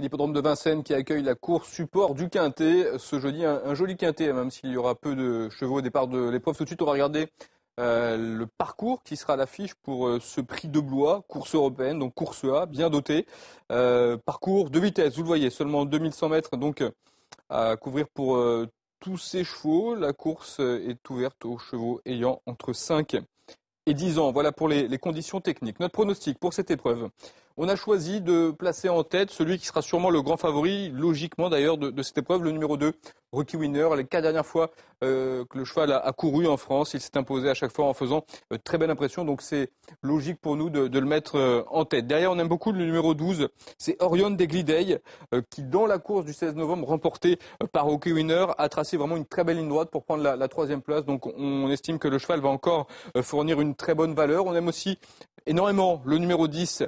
C'est l'hippodrome de Vincennes qui accueille la course support du Quintet. Ce jeudi, un, joli Quintet, même s'il y aura peu de chevaux au départ de l'épreuve. Tout de suite, on va regarder euh, le parcours qui sera à l'affiche pour euh, ce prix de Blois, course européenne, donc course A, bien dotée. Euh, parcours de vitesse, vous le voyez, seulement 2100 mètres donc à couvrir pour tous ces chevaux. La course est ouverte aux chevaux ayant entre 5 et 10 ans. Voilà pour les conditions techniques. Notre pronostic pour cette épreuve. On a choisi de placer en tête celui qui sera sûrement le grand favori, logiquement d'ailleurs, de, cette épreuve, le numéro 2, Rookie Winner. Les quatre dernières fois euh, que le cheval a, couru en France, il s'est imposé à chaque fois en faisant euh, très belle impression. Donc c'est logique pour nous de, le mettre euh, en tête. Derrière, on aime beaucoup le numéro 12, c'est Orion Deglidey, qui dans la course du 16 novembre, remportée par Rookie Winner, a tracé vraiment une très belle ligne droite pour prendre la, troisième place. Donc on, estime que le cheval va encore fournir une très bonne valeur. On aime aussi énormément le numéro 10,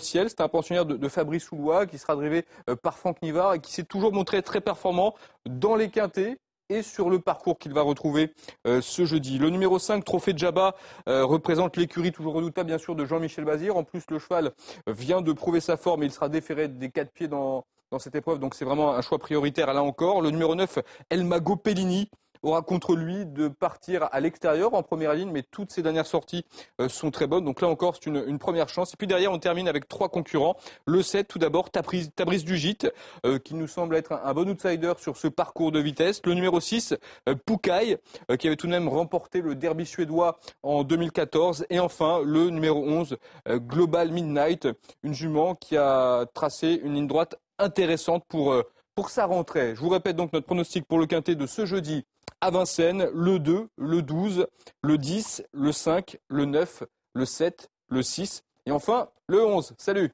c'est un pensionnaire de, Fabrice Soulois qui sera drivé euh, par Franck Nivard et qui s'est toujours montré très performant dans les quintés et sur le parcours qu'il va retrouver euh, ce jeudi. Le numéro 5, Trophée de Jabba, euh, représente l'écurie toujours redoutable, bien sûr, de Jean-Michel Bazir. En plus, le cheval vient de prouver sa forme. et Il sera déféré des quatre pieds dans, dans cette épreuve, donc c'est vraiment un choix prioritaire là encore. Le numéro 9, El Pellini, aura contre lui de partir à l'extérieur en première ligne, mais toutes ses dernières sorties euh, sont très bonnes. Donc là encore, c'est une, première chance. Et puis derrière, on termine avec trois concurrents. Le 7, tout d'abord, Tabriz, Dugitte, euh, qui nous semble être un, bon outsider sur ce parcours de vitesse. Le numéro 6, euh, Pukai, qui avait tout de même remporté le derby suédois en 2014. Et enfin, le numéro 11, Global Midnight, une jument qui a tracé une ligne droite intéressante pour pour sa rentrée. Je vous répète donc notre pronostic pour le quintet de ce jeudi à Vincennes, le 2, le 12, le 10, le 5, le 9, le 7, le 6 et enfin le 11. Salut